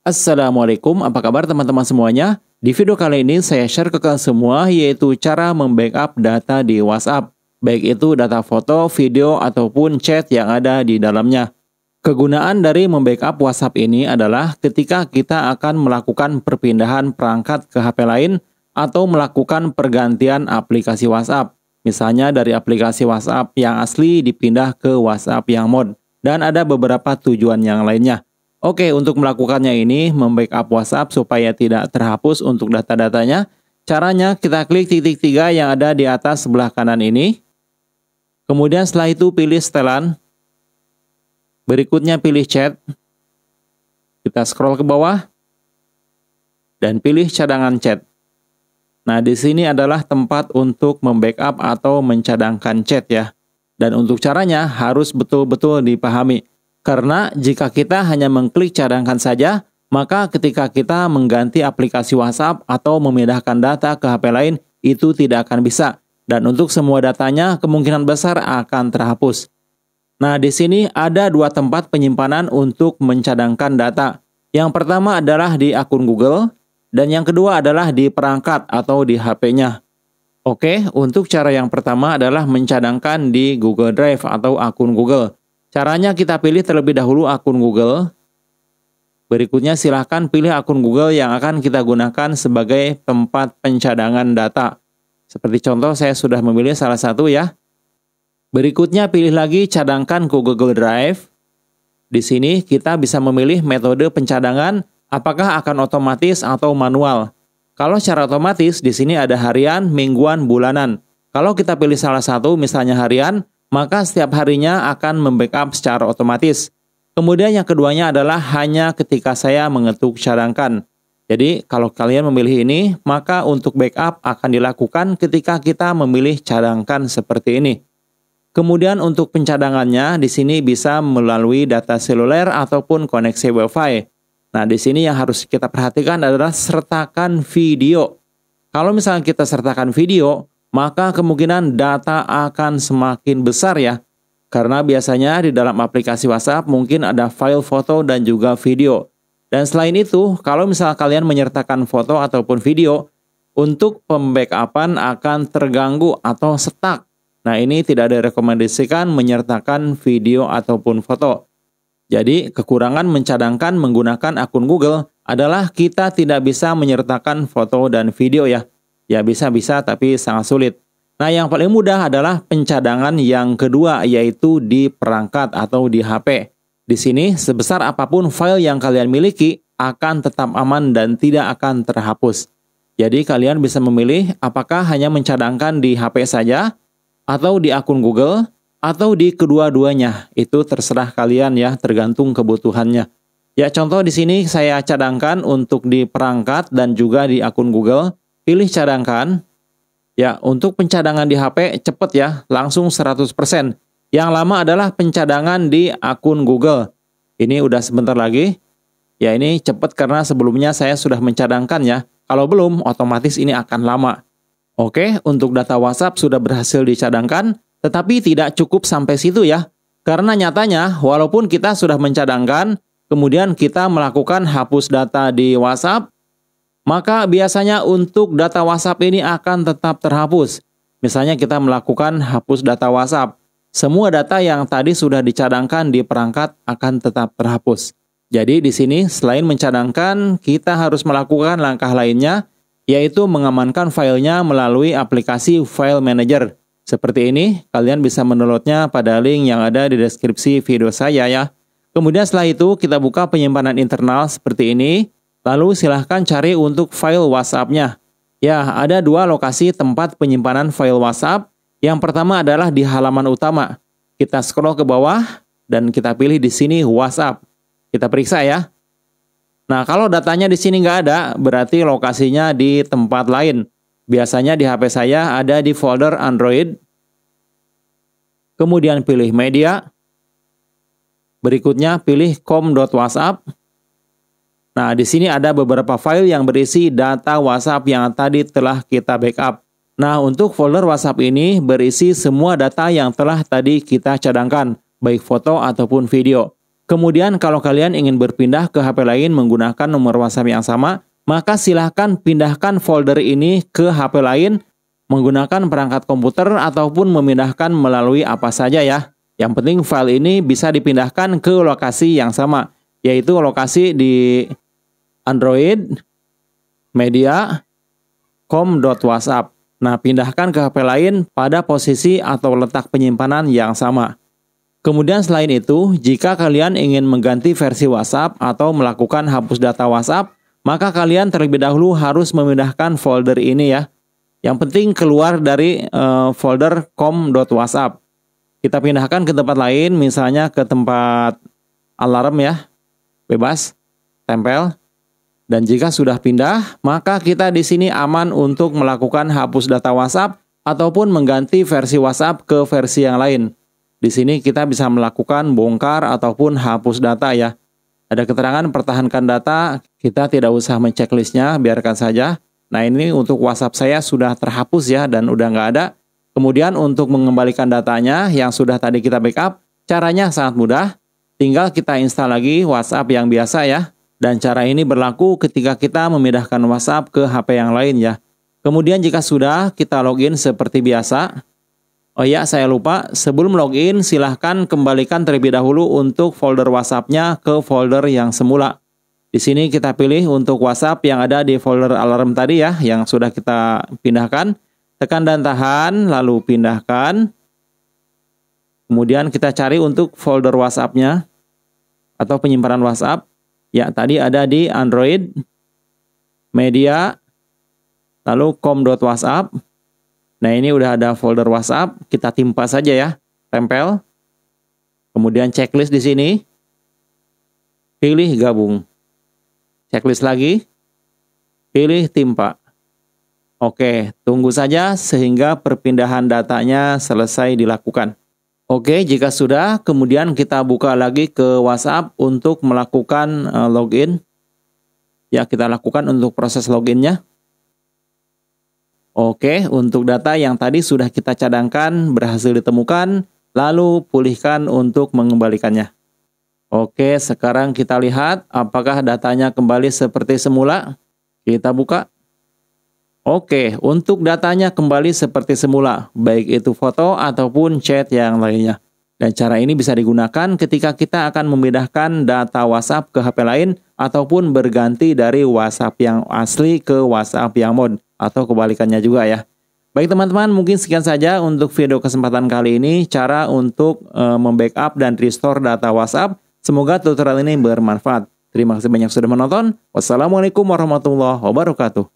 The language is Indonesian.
Assalamualaikum, apa kabar teman-teman semuanya? Di video kali ini saya share ke kalian semua yaitu cara membackup data di WhatsApp, baik itu data foto, video, ataupun chat yang ada di dalamnya. Kegunaan dari membackup WhatsApp ini adalah ketika kita akan melakukan perpindahan perangkat ke HP lain atau melakukan pergantian aplikasi WhatsApp. Misalnya dari aplikasi WhatsApp yang asli dipindah ke WhatsApp yang mod. Dan ada beberapa tujuan yang lainnya. Oke, untuk melakukannya ini, membackup WhatsApp supaya tidak terhapus untuk data-datanya. Caranya, kita klik titik tiga yang ada di atas sebelah kanan ini. Kemudian setelah itu pilih setelan. Berikutnya pilih chat. Kita scroll ke bawah. Dan pilih cadangan chat. Nah, di sini adalah tempat untuk membackup atau mencadangkan chat ya. Dan untuk caranya harus betul-betul dipahami. Karena jika kita hanya mengklik cadangkan saja, maka ketika kita mengganti aplikasi WhatsApp atau memindahkan data ke HP lain, itu tidak akan bisa. Dan untuk semua datanya, kemungkinan besar akan terhapus. Nah, di sini ada dua tempat penyimpanan untuk mencadangkan data. Yang pertama adalah di akun Google, dan yang kedua adalah di perangkat atau di HP-nya. Oke, untuk cara yang pertama adalah mencadangkan di Google Drive atau akun Google. Caranya kita pilih terlebih dahulu akun Google. Berikutnya silahkan pilih akun Google yang akan kita gunakan sebagai tempat pencadangan data. Seperti contoh saya sudah memilih salah satu ya. Berikutnya pilih lagi cadangkan ke Google Drive. Di sini kita bisa memilih metode pencadangan apakah akan otomatis atau manual. Kalau secara otomatis di sini ada harian, mingguan, bulanan. Kalau kita pilih salah satu misalnya harian, maka setiap harinya akan membackup secara otomatis. Kemudian yang keduanya adalah hanya ketika saya mengetuk cadangkan. Jadi kalau kalian memilih ini, maka untuk backup akan dilakukan ketika kita memilih cadangkan seperti ini. Kemudian untuk pencadangannya di sini bisa melalui data seluler ataupun koneksi WiFi. Nah, di sini yang harus kita perhatikan adalah sertakan video. Kalau misalnya kita sertakan video, maka kemungkinan data akan semakin besar ya. Karena biasanya di dalam aplikasi WhatsApp mungkin ada file foto dan juga video. Dan selain itu, kalau misalnya kalian menyertakan foto ataupun video, untuk pembackupan akan terganggu atau setak. Nah ini tidak direkomendasikan menyertakan video ataupun foto. Jadi kekurangan mencadangkan menggunakan akun Google adalah kita tidak bisa menyertakan foto dan video ya. Ya bisa-bisa tapi sangat sulit. Nah yang paling mudah adalah pencadangan yang kedua yaitu di perangkat atau di HP. Di sini sebesar apapun file yang kalian miliki akan tetap aman dan tidak akan terhapus. Jadi kalian bisa memilih apakah hanya mencadangkan di HP saja atau di akun Google atau di kedua-duanya. Itu terserah kalian ya, tergantung kebutuhannya. Ya contoh di sini saya cadangkan untuk di perangkat dan juga di akun Google pilih cadangkan. Ya, untuk pencadangan di HP cepet ya, langsung 100%. Yang lama adalah pencadangan di akun Google. Ini udah sebentar lagi. Ya, ini cepet karena sebelumnya saya sudah mencadangkan ya. Kalau belum, otomatis ini akan lama. Oke, untuk data WhatsApp sudah berhasil dicadangkan, tetapi tidak cukup sampai situ ya. Karena nyatanya, walaupun kita sudah mencadangkan, kemudian kita melakukan hapus data di WhatsApp, maka biasanya untuk data WhatsApp ini akan tetap terhapus. Misalnya kita melakukan hapus data WhatsApp, semua data yang tadi sudah dicadangkan di perangkat akan tetap terhapus. Jadi di sini selain mencadangkan, kita harus melakukan langkah lainnya, yaitu mengamankan filenya melalui aplikasi File Manager. Seperti ini, kalian bisa menelotnya pada link yang ada di deskripsi video saya ya. Kemudian setelah itu kita buka penyimpanan internal seperti ini. Lalu silahkan cari untuk file WhatsApp-nya. Ya, ada dua lokasi tempat penyimpanan file WhatsApp. Yang pertama adalah di halaman utama. Kita scroll ke bawah dan kita pilih di sini WhatsApp. Kita periksa ya. Nah, kalau datanya di sini nggak ada, berarti lokasinya di tempat lain. Biasanya di HP saya ada di folder Android. Kemudian pilih media. Berikutnya pilih com.whatsapp. Nah, di sini ada beberapa file yang berisi data WhatsApp yang tadi telah kita backup. Nah, untuk folder WhatsApp ini berisi semua data yang telah tadi kita cadangkan, baik foto ataupun video. Kemudian kalau kalian ingin berpindah ke HP lain menggunakan nomor WhatsApp yang sama, maka silahkan pindahkan folder ini ke HP lain menggunakan perangkat komputer ataupun memindahkan melalui apa saja ya. Yang penting file ini bisa dipindahkan ke lokasi yang sama yaitu lokasi di Android media com.whatsapp. Nah, pindahkan ke HP lain pada posisi atau letak penyimpanan yang sama. Kemudian selain itu, jika kalian ingin mengganti versi WhatsApp atau melakukan hapus data WhatsApp, maka kalian terlebih dahulu harus memindahkan folder ini ya. Yang penting keluar dari uh, folder com.whatsapp. Kita pindahkan ke tempat lain, misalnya ke tempat alarm ya, bebas, tempel. Dan jika sudah pindah, maka kita di sini aman untuk melakukan hapus data WhatsApp ataupun mengganti versi WhatsApp ke versi yang lain. Di sini kita bisa melakukan bongkar ataupun hapus data ya. Ada keterangan pertahankan data, kita tidak usah menceklisnya, biarkan saja. Nah ini untuk WhatsApp saya sudah terhapus ya dan udah nggak ada. Kemudian untuk mengembalikan datanya yang sudah tadi kita backup, caranya sangat mudah. Tinggal kita install lagi WhatsApp yang biasa ya. Dan cara ini berlaku ketika kita memindahkan WhatsApp ke HP yang lain ya. Kemudian jika sudah, kita login seperti biasa. Oh ya, saya lupa, sebelum login silahkan kembalikan terlebih dahulu untuk folder WhatsApp-nya ke folder yang semula. Di sini kita pilih untuk WhatsApp yang ada di folder alarm tadi ya, yang sudah kita pindahkan. Tekan dan tahan, lalu pindahkan. Kemudian kita cari untuk folder WhatsApp-nya atau penyimpanan WhatsApp. Ya, tadi ada di Android, media, lalu com.whatsapp. Nah, ini udah ada folder WhatsApp, kita timpa saja ya, tempel. Kemudian checklist di sini. Pilih gabung. Checklist lagi. Pilih timpa. Oke, tunggu saja sehingga perpindahan datanya selesai dilakukan. Oke, jika sudah, kemudian kita buka lagi ke WhatsApp untuk melakukan eh, login. Ya, kita lakukan untuk proses loginnya. Oke, untuk data yang tadi sudah kita cadangkan berhasil ditemukan, lalu pulihkan untuk mengembalikannya. Oke, sekarang kita lihat apakah datanya kembali seperti semula. Kita buka. Oke, untuk datanya kembali seperti semula, baik itu foto ataupun chat yang lainnya. Dan cara ini bisa digunakan ketika kita akan memindahkan data WhatsApp ke HP lain ataupun berganti dari WhatsApp yang asli ke WhatsApp yang mod atau kebalikannya juga ya. Baik teman-teman, mungkin sekian saja untuk video kesempatan kali ini cara untuk e, membackup dan restore data WhatsApp. Semoga tutorial ini bermanfaat. Terima kasih banyak sudah menonton. Wassalamualaikum warahmatullahi wabarakatuh.